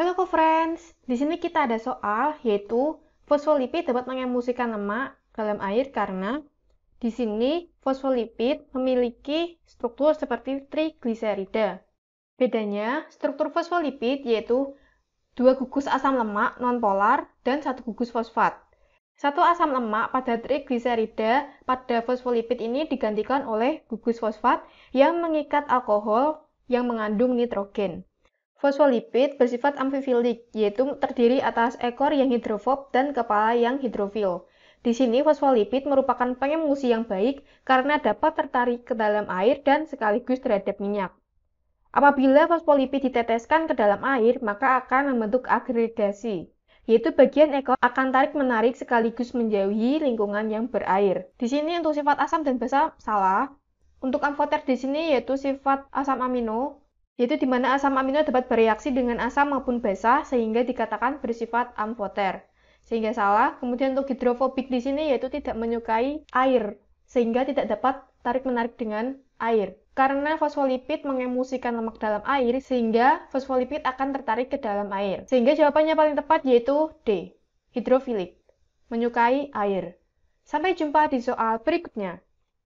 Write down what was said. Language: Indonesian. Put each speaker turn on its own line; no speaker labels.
Halo co-friends, di sini kita ada soal yaitu fosfolipid dapat mengemulsikan lemak dalam air karena di sini fosfolipid memiliki struktur seperti trigliserida. Bedanya, struktur fosfolipid yaitu dua gugus asam lemak nonpolar dan satu gugus fosfat. Satu asam lemak pada trigliserida pada fosfolipid ini digantikan oleh gugus fosfat yang mengikat alkohol yang mengandung nitrogen. Fosfolipid bersifat amfifilik, yaitu terdiri atas ekor yang hidrofob dan kepala yang hidrofil. Di sini fosfolipid merupakan pengemulsi yang baik karena dapat tertarik ke dalam air dan sekaligus terhadap minyak. Apabila fosfolipid diteteskan ke dalam air, maka akan membentuk agregasi, yaitu bagian ekor akan tarik-menarik sekaligus menjauhi lingkungan yang berair. Di sini untuk sifat asam dan basa salah. Untuk amfoter di sini yaitu sifat asam amino, yaitu di mana asam amino dapat bereaksi dengan asam maupun basa sehingga dikatakan bersifat amfoter. Sehingga salah. Kemudian untuk hidrofobik di sini yaitu tidak menyukai air sehingga tidak dapat tarik-menarik dengan air. Karena fosfolipid mengemulsikan lemak dalam air sehingga fosfolipid akan tertarik ke dalam air. Sehingga jawabannya paling tepat yaitu D. Hidrofilik, menyukai air. Sampai jumpa di soal berikutnya.